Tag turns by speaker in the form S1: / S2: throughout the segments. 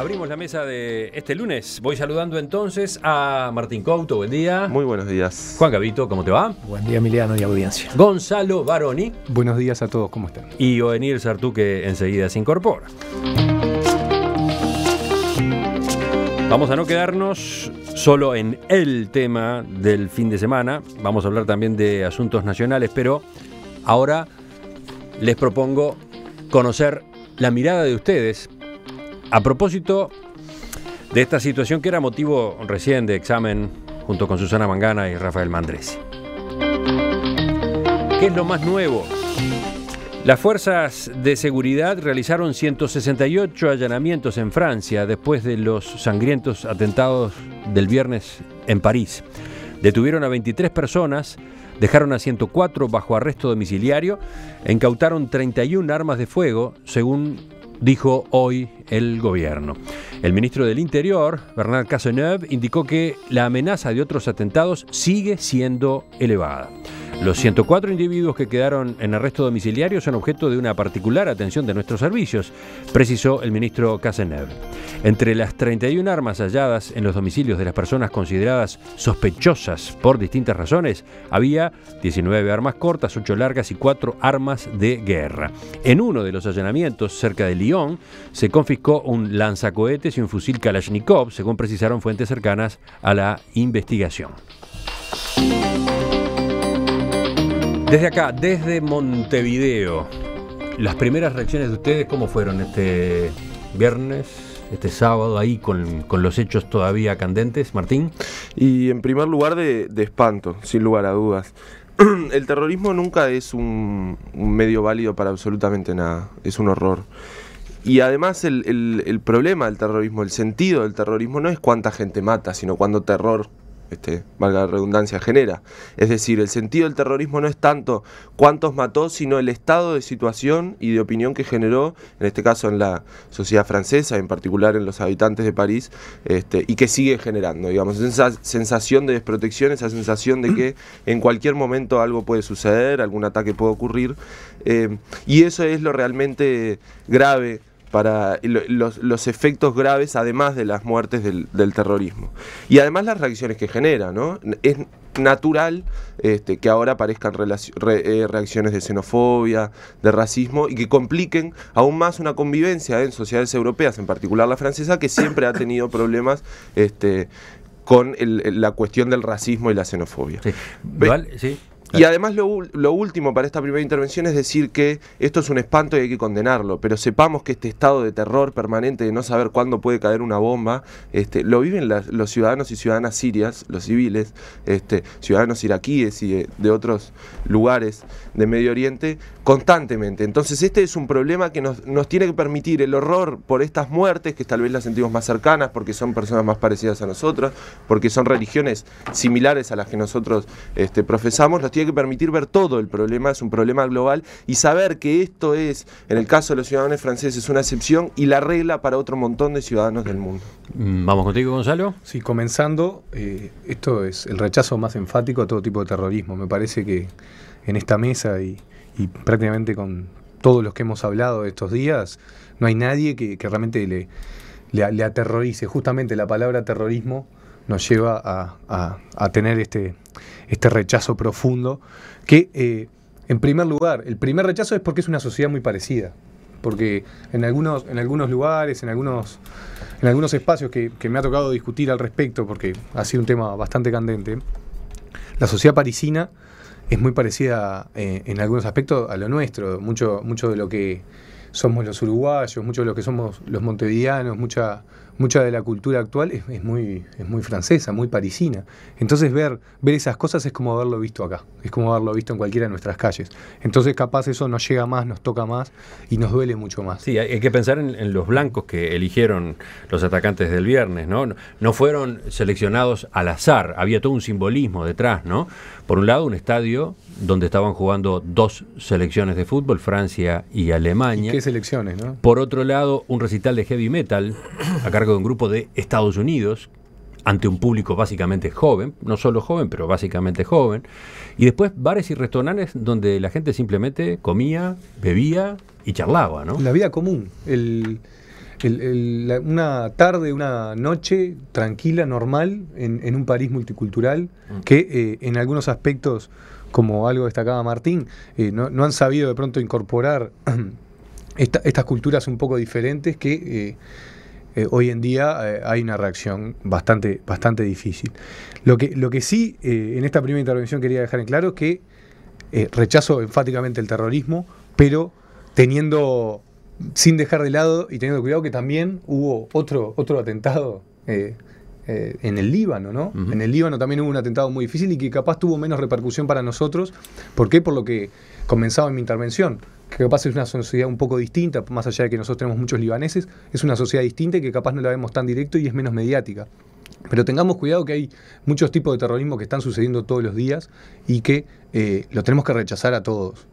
S1: abrimos la mesa de este lunes. Voy saludando entonces a Martín Couto, buen día. Muy buenos días. Juan Gabito, ¿cómo te va? Buen día, Emiliano y audiencia. Gonzalo Baroni. Buenos días a todos, ¿cómo están? Y Oenir Sartú, que enseguida se incorpora. Vamos a no quedarnos solo en el tema del fin de semana, vamos a hablar también de asuntos nacionales, pero ahora les propongo conocer la mirada de ustedes, a propósito de esta situación que era motivo recién de examen junto con Susana Mangana y Rafael Mandresi. ¿Qué es lo más nuevo? Las fuerzas de seguridad realizaron 168 allanamientos en Francia después de los sangrientos atentados del viernes en París. Detuvieron a 23 personas, dejaron a 104 bajo arresto domiciliario incautaron 31 armas de fuego, según dijo hoy el gobierno. El ministro del Interior, Bernard Cazeneuve, indicó que la amenaza de otros atentados sigue siendo elevada. Los 104 individuos que quedaron en arresto domiciliario son objeto de una particular atención de nuestros servicios, precisó el ministro Casenev. Entre las 31 armas halladas en los domicilios de las personas consideradas sospechosas por distintas razones, había 19 armas cortas, 8 largas y 4 armas de guerra. En uno de los allanamientos cerca de Lyon se confiscó un lanzacohetes y un fusil Kalashnikov, según precisaron fuentes cercanas a la investigación. Desde acá, desde Montevideo, las primeras reacciones de ustedes, ¿cómo fueron este viernes? Este sábado ahí con,
S2: los hechos todavía candentes, Martín. Y en primer lugar de, espanto, sin lugar a dudas el terrorismo nunca es un, medio válido para absolutamente nada, es un horror. Y además el, el, problema del terrorismo, el sentido del terrorismo no es cuánta gente mata, sino cuánto terror este, valga la redundancia, genera. Es decir, el sentido del terrorismo no es tanto cuántos mató, sino el estado de situación y de opinión que generó, en este caso en la sociedad francesa, en particular en los habitantes de París, este, y que sigue generando, digamos, esa sensación de desprotección, esa sensación de que en cualquier momento algo puede suceder, algún ataque puede ocurrir, eh, y eso es lo realmente grave para los, efectos graves, además de las muertes del, terrorismo. Y además las reacciones que genera, ¿no? Es natural este, que ahora aparezcan eh, reacciones de xenofobia, de racismo, y que compliquen aún más una convivencia en sociedades europeas, en particular la francesa, que siempre ha tenido problemas este, con la cuestión del racismo y la xenofobia. Sí. sí. Y además lo, último para esta primera intervención es decir que esto es un espanto y hay que condenarlo, pero sepamos que este estado de terror permanente de no saber cuándo puede caer una bomba, este, lo viven los ciudadanos y ciudadanas sirias, los civiles, este, ciudadanos iraquíes y de, otros lugares de Medio Oriente constantemente. Entonces este es un problema que nos, tiene que permitir el horror por estas muertes, que tal vez las sentimos más cercanas porque son personas más parecidas a nosotros, porque son religiones similares a las que nosotros este, profesamos, que permitir ver todo el problema, es un problema global, y saber que esto es, en el caso de los ciudadanos franceses, una excepción y la regla para otro montón de ciudadanos del mundo.
S3: Mm, vamos contigo, Gonzalo. Sí, comenzando, eh, esto es el rechazo más enfático a todo tipo de terrorismo. Me parece que en esta mesa y, prácticamente con todos los que hemos hablado estos días, no hay nadie que, realmente le, le aterrorice. Justamente la palabra terrorismo nos lleva a, tener este, este, rechazo profundo, que eh, en primer lugar, el primer rechazo es porque es una sociedad muy parecida, porque en algunos, en algunos lugares, en algunos, en algunos espacios que, me ha tocado discutir al respecto, porque ha sido un tema bastante candente, la sociedad parisina es muy parecida eh, en algunos aspectos a lo nuestro, mucho, mucho de lo que somos los uruguayos, mucho de lo que somos los montevideanos, mucha, mucha de la cultura actual es, muy, francesa, muy parisina. Entonces ver, esas cosas es como haberlo visto acá, es como haberlo visto en cualquiera de nuestras calles. Entonces capaz eso nos llega más, nos toca más y nos duele mucho más.
S1: Sí, hay, que pensar en, los blancos que eligieron los atacantes del viernes, ¿no? No fueron seleccionados al azar, había todo un simbolismo detrás, ¿no? Por un lado, un estadio donde estaban jugando dos selecciones de fútbol, Francia y Alemania. ¿Qué selecciones, Por otro lado, un recital de heavy metal a cargo de un grupo de Estados Unidos ante un público básicamente joven, no solo joven, pero básicamente joven, y después bares y restaurantes donde la gente simplemente comía, bebía y
S3: charlaba, ¿no? La vida común, una tarde, una noche tranquila, normal, en, un París multicultural, mm. que eh, en algunos aspectos, como algo destacaba Martín, eh, no, han sabido de pronto incorporar estas culturas un poco diferentes que... Eh, eh, hoy en día eh, hay una reacción bastante, bastante difícil. Lo que, lo que sí, eh, en esta primera intervención quería dejar en claro es que rechazo enfáticamente el terrorismo, pero teniendo, sin dejar de lado y teniendo cuidado que también hubo otro, otro atentado en el Líbano, ¿no? En el Líbano también hubo un atentado muy difícil y que capaz tuvo menos repercusión para nosotros. ¿Por qué? Por lo que comenzaba en mi intervención que capaz es una sociedad un poco distinta, más allá de que nosotros tenemos muchos libaneses, es una sociedad distinta y que capaz no la vemos tan directo y es menos mediática. Pero tengamos cuidado que hay muchos tipos de terrorismo que están sucediendo todos los días y que eh, lo tenemos que rechazar a todos.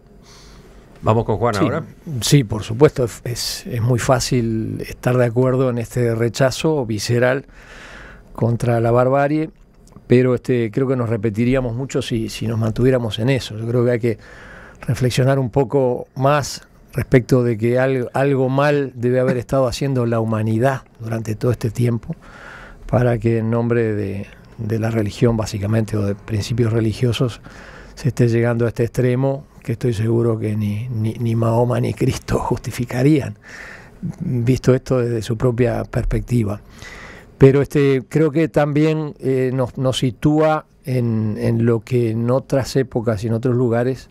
S3: Vamos con Juan ahora.
S4: Sí, por supuesto, es, muy fácil estar de acuerdo en este rechazo visceral contra la barbarie, pero este, creo que nos repetiríamos mucho si, si nos mantuviéramos en eso. Yo creo que hay que reflexionar un poco más respecto de que algo, mal debe haber estado haciendo la humanidad durante todo este tiempo para que en nombre de, la religión básicamente o de principios religiosos se esté llegando a este extremo que estoy seguro que ni, ni, ni Mahoma ni Cristo justificarían, visto esto desde su propia perspectiva. Pero este, creo que también eh, nos, nos, sitúa en, en lo que en otras épocas y en otros lugares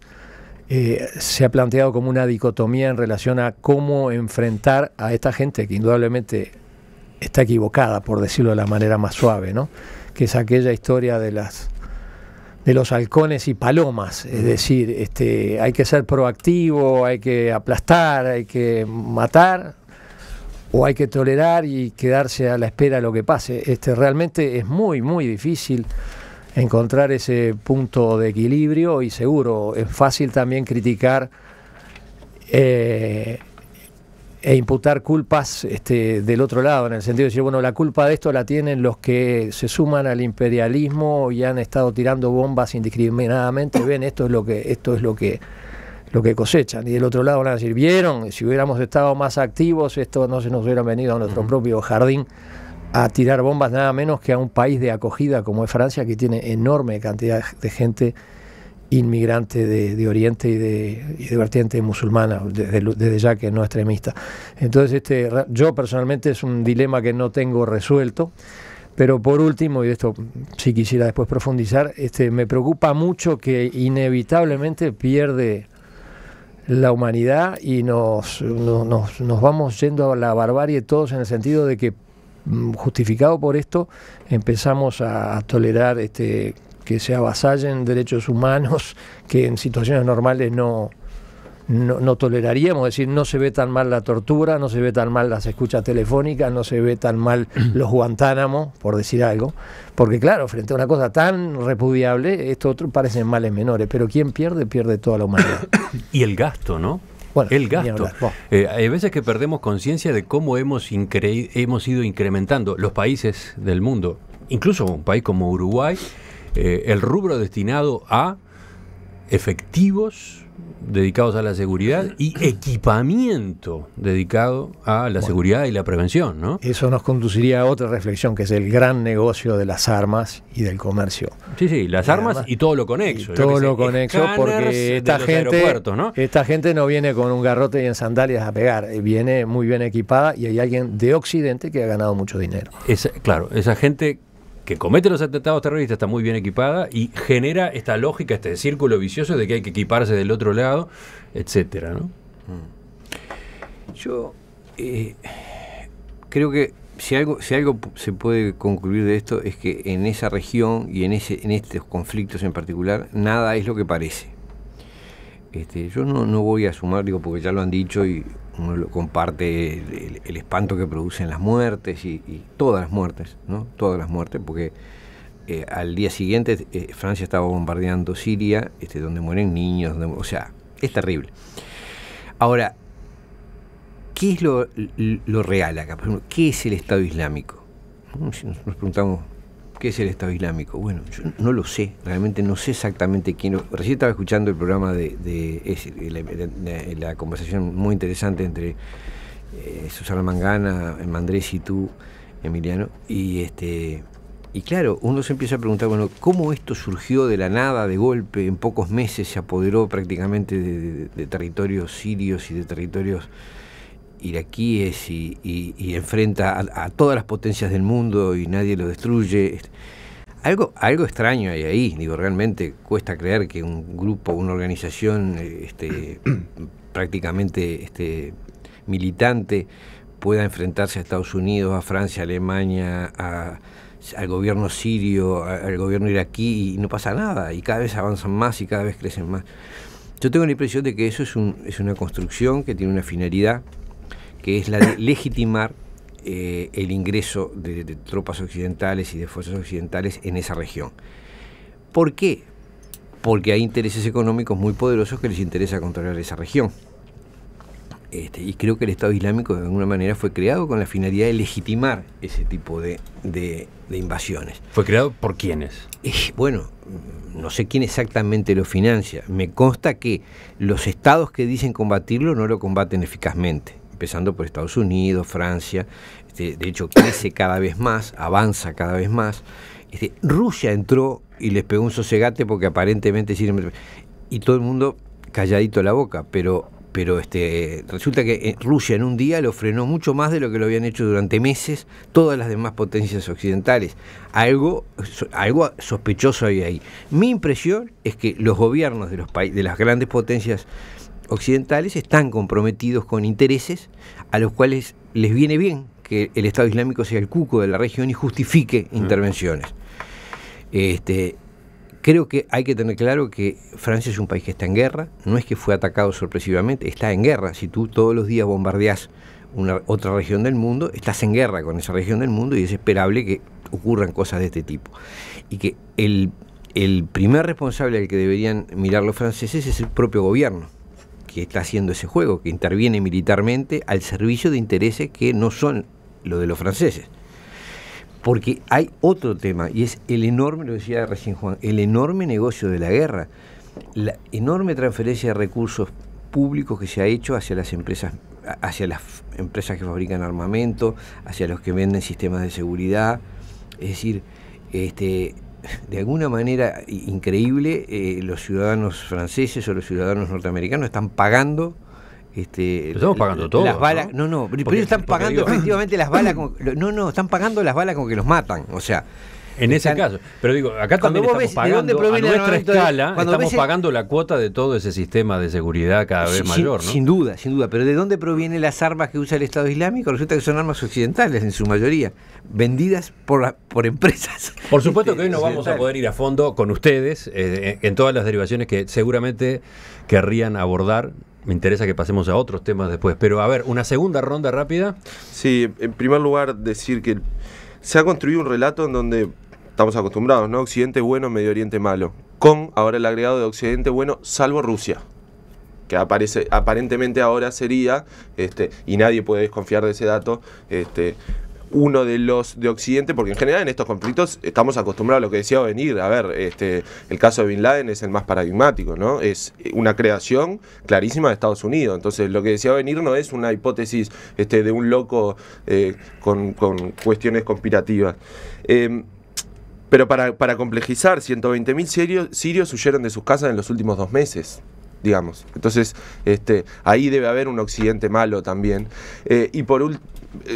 S4: eh, se ha planteado como una dicotomía en relación a cómo enfrentar a esta gente que indudablemente está equivocada, por decirlo de la manera más suave, ¿no? que es aquella historia de las de los halcones y palomas, es decir, este, hay que ser proactivo, hay que aplastar, hay que matar, o hay que tolerar y quedarse a la espera de lo que pase. Este, realmente es muy, muy difícil encontrar ese punto de equilibrio y seguro es fácil también criticar eh, e imputar culpas este, del otro lado, en el sentido de decir, bueno, la culpa de esto la tienen los que se suman al imperialismo y han estado tirando bombas indiscriminadamente, ven, esto es lo que, esto es lo que, lo que cosechan. Y del otro lado van a decir, vieron, si hubiéramos estado más activos, esto no se nos hubiera venido a nuestro propio jardín a tirar bombas nada menos que a un país de acogida como es Francia, que tiene enorme cantidad de gente inmigrante de, Oriente y de, y vertiente musulmana, desde, ya que no extremista. Entonces, este, yo personalmente es un dilema que no tengo resuelto, pero por último, y esto si quisiera después profundizar, este, me preocupa mucho que inevitablemente pierde la humanidad y nos, nos vamos yendo a la barbarie todos en el sentido de que Mm, justificado por esto, empezamos a, tolerar este, que se avasallen derechos humanos que en situaciones normales no, no, toleraríamos, es decir, no se ve tan mal la tortura, no se ve tan mal las escuchas telefónicas, no se ve tan mal los guantánamos, por decir algo, porque claro, frente a una cosa tan repudiable, esto otro parecen males menores, pero quien pierde, pierde toda la humanidad.
S1: Y el gasto, ¿no? el gasto. Eh, hay veces que perdemos conciencia de cómo hemos, hemos ido incrementando los países del mundo, incluso un país como Uruguay, eh, el rubro destinado a efectivos dedicados a la seguridad y equipamiento dedicado a la seguridad y la prevención, ¿no? Eso nos conduciría a otra reflexión, que
S4: es el gran negocio de las armas y del comercio. Sí,
S1: sí, las armas y todo lo conexo. todo lo conexo porque esta gente, ¿no?
S4: esta gente no viene con un garrote y en sandalias a pegar, eh, viene muy bien equipada y hay alguien de Occidente que ha ganado mucho dinero.
S1: Es, claro, esa gente que comete los atentados terroristas está muy bien equipada y genera esta lógica, este círculo vicioso de que hay que equiparse del otro lado, etcétera, mm. Yo eh, creo que si algo, si algo se puede
S5: concluir de esto es que en esa región y en, ese, en estos conflictos en particular, nada es lo que parece. Este, yo no, no, voy a sumar, digo, porque ya lo han dicho y uno comparte el, espanto que producen las muertes y, todas las muertes, ¿no? Todas las muertes, porque eh, al día siguiente eh, Francia estaba bombardeando Siria, este, donde mueren niños, o sea, es terrible. Ahora, ¿qué es lo, real acá? ¿qué es el Estado Islámico? Si nos preguntamos ¿Qué es el Estado Islámico? Bueno, yo no lo sé, realmente no sé exactamente quién. Recién estaba escuchando el programa de, la, conversación muy interesante entre eh, Susana Mangana, Mandrés y tú, Emiliano, y este. Y claro, uno se empieza a preguntar, bueno, ¿cómo esto surgió de la nada, de golpe, en pocos meses se apoderó prácticamente de territorios sirios y de territorios iraquíes y, enfrenta a, todas las potencias del mundo y nadie lo destruye. Algo, algo extraño hay ahí, digo, realmente cuesta creer que un grupo, una organización este, prácticamente este, militante pueda enfrentarse a Estados Unidos, a Francia, a Alemania, al gobierno sirio, al gobierno iraquí, y no pasa nada, y cada vez avanzan más y cada vez crecen más. Yo tengo la impresión de que eso es, es una construcción que tiene una finalidad que es la de legitimar eh, el ingreso de, tropas occidentales y de fuerzas occidentales en esa región. ¿Por qué? Porque hay intereses económicos muy poderosos que les interesa controlar esa región. Este, y creo que el Estado Islámico de alguna manera fue creado con la finalidad de legitimar ese tipo de, invasiones. ¿Fue creado por quiénes? Eh, bueno, no sé quién exactamente lo financia. Me consta que los estados que dicen combatirlo no lo combaten eficazmente empezando por Estados Unidos, Francia, este, de hecho crece cada vez más, avanza cada vez más. Este, Rusia entró y les pegó un sosegate porque aparentemente y todo el mundo calladito la boca, pero pero este resulta que eh, Rusia en un día lo frenó mucho más de lo que lo habían hecho durante meses todas las demás potencias occidentales. Algo, algo sospechoso hay ahí. Mi impresión es que los gobiernos de los países de las grandes potencias occidentales están comprometidos con intereses a los cuales les viene bien que el Estado Islámico sea el cuco de la región y justifique mm. intervenciones. Este, creo que hay que tener claro que Francia es un país que está en guerra, no es que fue atacado sorpresivamente, está en guerra. Si tú todos los días bombardeas una, otra región del mundo, estás en guerra con esa región del mundo y es esperable que ocurran cosas de este tipo. Y que el, el primer responsable al que deberían mirar los franceses es el propio gobierno que está haciendo ese juego, que interviene militarmente al servicio de intereses que no son los de los franceses. Porque hay otro tema, y es el enorme, lo decía recién Juan, el enorme negocio de la guerra, la enorme transferencia de recursos públicos que se ha hecho hacia las empresas, hacia las empresas que fabrican armamento, hacia los que venden sistemas de seguridad. Es decir, este, de alguna manera increíble, eh, los ciudadanos franceses o los ciudadanos norteamericanos están pagando este, Las balas, no, no, no están pagando efectivamente las balas. no, no, están pagando las balas con que los matan.
S1: O sea, en ese caso. Pero digo, acá también estamos pagando ¿de dónde a nuestra escala, estamos pagando la cuota de todo ese sistema de seguridad cada vez mayor, ¿no? Sin duda, sin duda. Pero ¿de dónde provienen
S5: las armas que usa el Estado Islámico? Resulta que son armas occidentales en su mayoría, vendidas por,
S1: por empresas. Por supuesto que hoy no vamos a poder ir a fondo con ustedes eh, en todas las derivaciones que seguramente querrían abordar me interesa que pasemos a otros temas después. Pero a
S2: ver, una segunda ronda rápida. Sí, en primer lugar decir que se ha construido un relato en donde estamos acostumbrados, ¿no? Occidente bueno, Medio Oriente malo. Con ahora el agregado de Occidente bueno, salvo Rusia. Que aparece, aparentemente ahora sería, este, y nadie puede desconfiar de ese dato, este, uno de los de Occidente, porque en general en estos conflictos estamos acostumbrados a lo que decía venir. A ver, este, el caso de Bin Laden es el más paradigmático, ¿no? Es una creación clarísima de Estados Unidos. Entonces, lo que decía venir no es una hipótesis este, de un loco eh, con, con, cuestiones conspirativas. Eh, pero para, para complejizar, 120.000 sirios, sirios huyeron de sus casas en los últimos dos meses digamos. Entonces, este, ahí debe haber un occidente malo también. Eh, y por eh,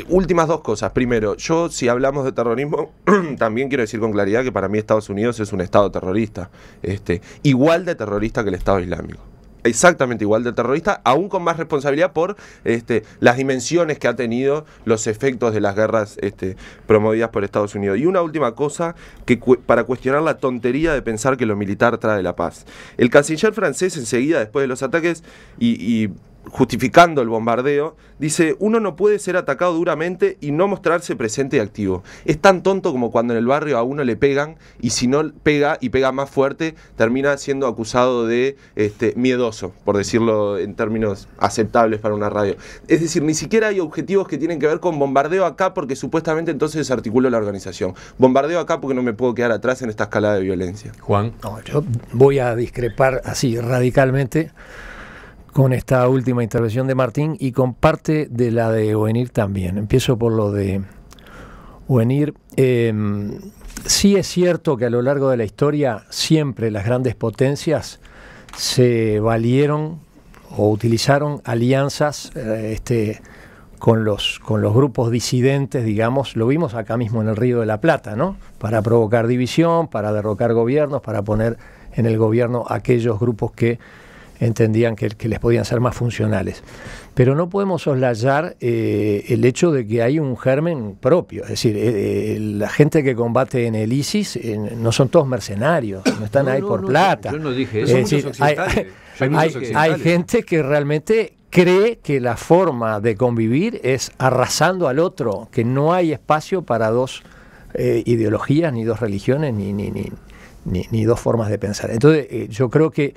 S2: últimas dos cosas. Primero, yo si hablamos de terrorismo, también quiero decir con claridad que para mí Estados Unidos es un Estado terrorista, este, igual de terrorista que el Estado Islámico exactamente igual del terrorista, aún con más responsabilidad por este, las dimensiones que ha tenido los efectos de las guerras este, promovidas por Estados Unidos. Y una última cosa que para cuestionar la tontería de pensar que lo militar trae la paz. El canciller francés enseguida, después de los ataques, y justificando el bombardeo, dice, uno no puede ser atacado duramente y no mostrarse presente y activo. Es tan tonto como cuando en el barrio a uno le pegan y si no pega y pega más fuerte, termina siendo acusado de este, miedoso, por decirlo en términos aceptables para una radio. Es decir, ni siquiera hay objetivos que tienen que ver con bombardeo acá porque supuestamente entonces articula la organización. Bombardeo acá porque no me puedo quedar atrás en esta escalada de violencia.
S4: Juan. yo voy a discrepar así radicalmente con esta última intervención de Martín y con parte de la de UENIR también. Empiezo por lo de UENIR. Em, sí es cierto que a lo largo de la historia siempre las grandes potencias se valieron o utilizaron alianzas eh, este, con, los, con los grupos disidentes, digamos, lo vimos acá mismo en el Río de la Plata, ¿no? Para provocar división, para derrocar gobiernos, para poner en el gobierno aquellos grupos que entendían que, les podían ser más funcionales. Pero no podemos soslayar eh, el hecho de que hay un germen propio. Es decir, eh, eh, la gente que combate en el ISIS no son todos mercenarios, no están ahí por plata. Yo no dije eso. hay, gente que realmente cree que la forma de convivir es arrasando al otro, que no hay espacio para dos ideologías, ni dos religiones, ni, ni, dos formas de pensar. Entonces, yo creo que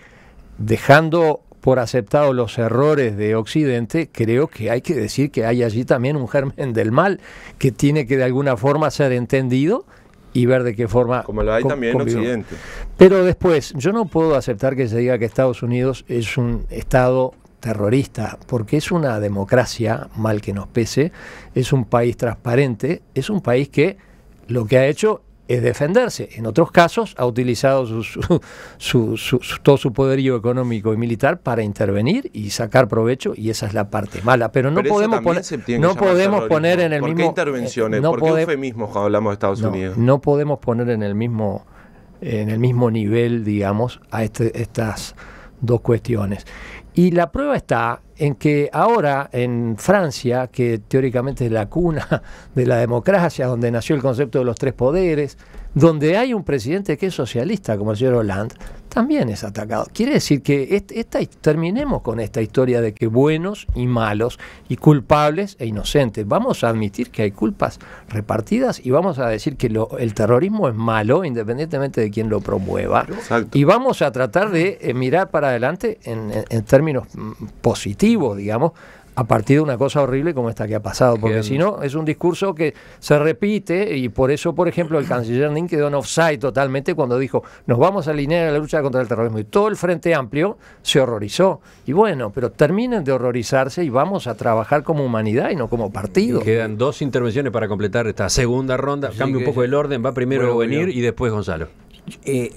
S4: dejando por aceptado los errores de Occidente, creo que hay que decir que hay allí también un germen del mal que tiene que de alguna forma ser entendido y ver de qué forma.
S2: Como lo hay también en Occidente.
S4: Pero después, yo no puedo aceptar que se diga que Estados Unidos es un Estado terrorista, porque es una democracia, mal que nos pese, es un país transparente, es un país que lo que ha hecho es defenderse. En otros casos ha utilizado su, su, su, todo su poderío económico y militar para intervenir y sacar provecho y esa es la parte mala. Pero no podemos poner, no podemos poner en el mismo... Qué eh, intervenciones? No ¿Por qué
S2: eufemismos cuando hablamos de Estados Unidos?
S4: No podemos poner en el mismo, en el mismo nivel, digamos, a este, estas dos cuestiones. Y la prueba está en que ahora en Francia, que teóricamente es la cuna de la democracia, donde nació el concepto de los tres poderes, donde hay un presidente que es socialista, como el señor Hollande, también es atacado. Quiere decir que esta, terminemos con esta historia de que buenos y malos y culpables e inocentes. Vamos a admitir que hay culpas repartidas y vamos a decir que lo, el terrorismo es malo independientemente de quién lo promueva. Y vamos a tratar de eh, mirar para adelante en términos mm, positivos, digamos, a partir de una cosa horrible como esta que ha pasado, porque si no, es un discurso que se repite y por eso, por ejemplo, el canciller ning quedó en offside totalmente cuando dijo, nos vamos a alinear a la lucha contra el terrorismo y todo el Frente Amplio se horrorizó. Y bueno, pero terminen de horrorizarse y vamos a trabajar como humanidad y no como partido.
S1: quedan dos intervenciones para completar esta segunda ronda. cambio un poco el orden, va primero bueno, venir y después Gonzalo.
S5: Eh,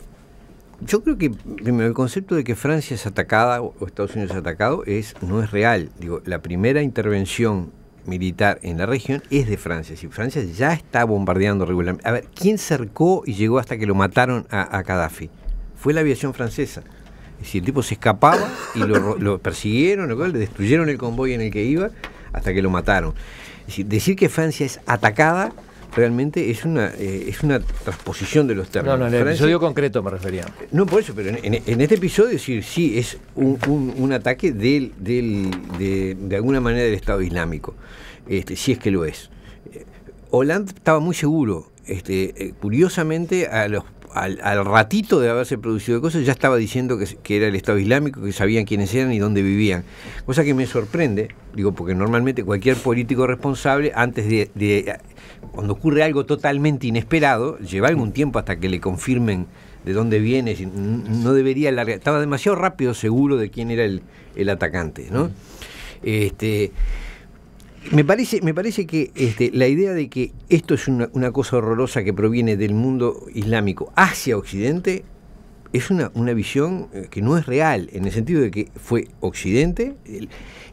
S5: yo creo que primero, el concepto de que Francia es atacada o Estados Unidos es atacado es, no es real. Digo, la primera intervención militar en la región es de Francia. Si Francia ya está bombardeando regularmente. A ver, ¿quién cercó y llegó hasta que lo mataron a, Gaddafi? Fue la aviación francesa. Es el tipo se escapaba y lo, persiguieron, lo le destruyeron el convoy en el que iba hasta que lo mataron. decir que Francia es atacada realmente es una, eh, es una transposición de los términos. No, no, en el episodio concreto me refería. No, por eso, pero en, este episodio sí, sí es un, un, ataque del, del, de, de, alguna manera del Estado Islámico, este, si es que lo es. Eh, Hollande estaba muy seguro. Este, eh, curiosamente, a los al, ratito de haberse producido cosas, ya estaba diciendo que, era el Estado Islámico, que sabían quiénes eran y dónde vivían. Cosa que me sorprende, digo, porque normalmente cualquier político responsable, antes de, cuando ocurre algo totalmente inesperado, lleva algún tiempo hasta que le confirmen de dónde viene, no debería estaba demasiado rápido seguro de quién era el, atacante, ¿no? Mm. Este, me parece, me parece que este, la idea de que esto es una, cosa horrorosa que proviene del mundo islámico hacia Occidente es una, visión eh, que no es real, en el sentido de que fue Occidente.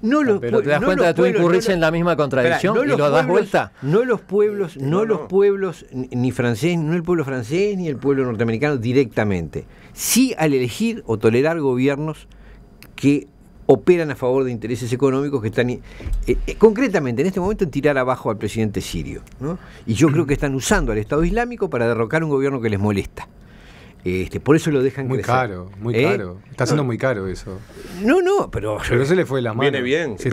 S5: No los Pero te das cuenta de tú incurrís en la misma contradicción y lo das vuelta. No los pueblos, no, los pueblos, ni francés, no el pueblo francés ni el pueblo norteamericano directamente. Sí al elegir o tolerar gobiernos que operan a favor de intereses económicos que están, eh, eh, concretamente en este momento, en tirar abajo al presidente sirio. ¿no? Y yo creo que están usando al Estado Islámico para derrocar un gobierno que les molesta. Este, por eso lo dejan muy caro, muy ¿Eh? caro. Está siendo muy caro eso. No, no, pero. se le fue la mano. Viene bien. Si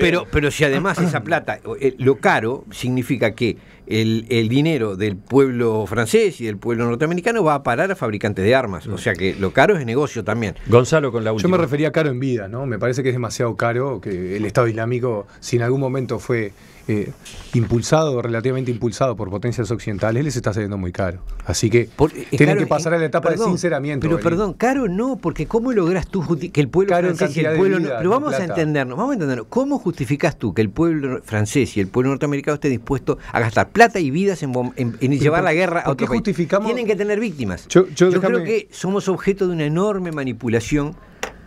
S5: pero, pero, si además esa plata, eh, lo caro significa que el, dinero del pueblo francés y del pueblo norteamericano va a parar a fabricantes de armas. O sea que lo caro es negocio
S1: también. Gonzalo, con la
S5: última. Yo me
S3: refería a caro en vida, ¿no? Me parece que es demasiado caro que el Estado Islámico, si en algún momento fue eh, impulsado, relativamente impulsado por potencias occidentales, les está saliendo muy caro. Así que por, eh, tienen que pasar a la etapa de sinceramiento. Pero perdón,
S5: caro no, porque ¿cómo logras tú que el pueblo francés y el pueblo Pero vamos a entendernos,
S3: vamos a entendernos. ¿Cómo justificas
S5: tú que el pueblo francés y el pueblo norteamericano esté dispuesto a gastar plata y vidas en, llevar la guerra a otro país? Tienen que tener víctimas. Yo, creo que somos objeto de una enorme manipulación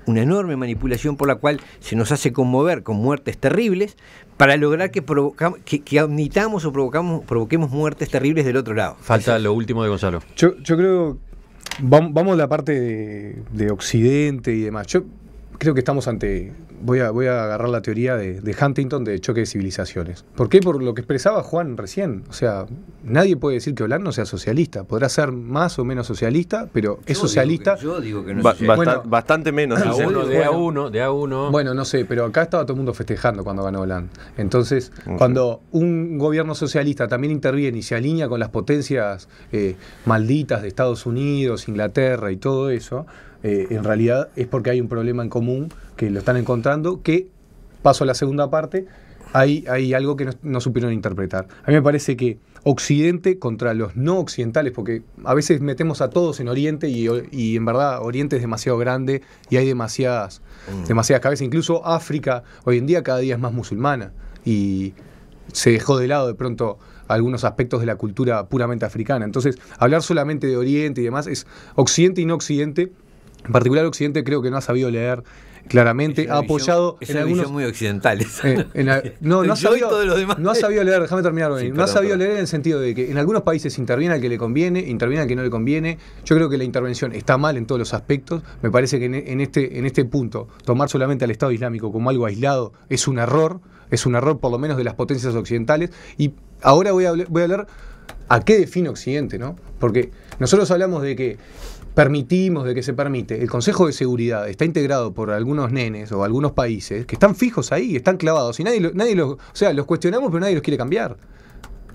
S5: una enorme manipulación por la cual se nos hace conmover con muertes terribles para lograr que, provocamos que, admitamos o provocamos, provoquemos muertes terribles del otro
S1: lado. Falta lo último de Gonzalo.
S3: Yo, yo creo, vamos, a la parte de Occidente y demás. Yo creo que estamos ante voy a, voy a agarrar la teoría de, Huntington de choque de civilizaciones. ¿Por qué? Por lo que expresaba Juan recién. O sea, nadie puede decir que Hollande no sea socialista. Podrá ser más o menos socialista, pero es socialista.
S1: yo digo que no es bastante menos. de a uno, de a
S3: uno. Bueno, no sé, pero acá estaba todo el mundo festejando cuando ganó Hollande. Entonces, cuando un gobierno socialista también interviene y se alinea con las potencias eh, malditas de Estados Unidos, Inglaterra y todo eso, eh, en realidad es porque hay un problema en común que lo están encontrando, que, paso a la segunda parte, hay, hay algo que no, supieron interpretar. A mí me parece que Occidente contra los no occidentales, porque a veces metemos a todos en Oriente y, en verdad Oriente es demasiado grande y hay demasiadas, mm. demasiadas cabezas. Incluso África hoy en día cada día es más musulmana y se dejó de lado de pronto algunos aspectos de la cultura puramente africana. Entonces, hablar solamente de Oriente y demás es Occidente y no Occidente. En particular Occidente creo que no ha sabido leer claramente. Ha apoyado. en algunos, visión muy occidental eh, no, ha, sabido, leer, déjame terminar, no ha sabido leer en el sentido de que en algunos países interviene al que le conviene, interviene al que no le conviene. Yo creo que la intervención está mal en todos los aspectos. Me parece que en, este, en este punto, tomar solamente al Estado Islámico como algo aislado es un error, es un error por lo menos de las potencias occidentales. Y ahora voy a, voy a hablar a qué define Occidente, ¿no? Porque nosotros hablamos de que permitimos, de que se permite, el Consejo de Seguridad está integrado por algunos nenes o algunos países que están fijos ahí, están clavados y nadie, nadie los, o sea, los cuestionamos pero nadie los quiere cambiar.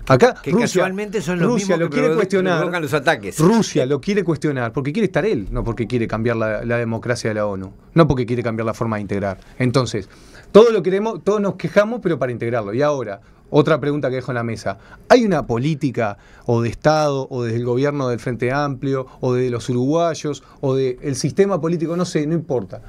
S3: Acá que casualmente son los mismos que lo cuestionar. Los ataques. Rusia lo quiere cuestionar porque quiere estar él, no porque quiere cambiar la, democracia de la ONU, no porque quiere cambiar la forma de integrar. Entonces, todo lo queremos, todos nos quejamos, pero para integrarlo. Y ahora, otra pregunta que dejo en la mesa. ¿Hay una política o de Estado o desde el gobierno del Frente Amplio o de los uruguayos o del sistema político? No sé, no importa.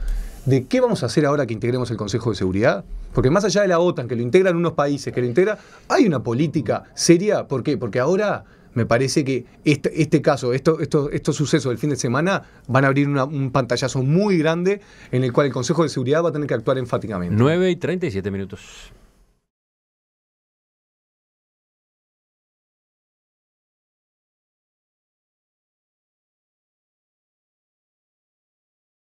S3: ¿De qué vamos a hacer ahora que integremos el Consejo de Seguridad? Porque más allá de la OTAN, que lo integran unos países, que lo integra, hay una política seria. ¿Por qué? Porque ahora me parece que este, este caso, esto, estos sucesos del fin de semana van a abrir un pantallazo muy grande en el cual el Consejo de Seguridad va a tener que actuar enfáticamente. 9 y 37 minutos.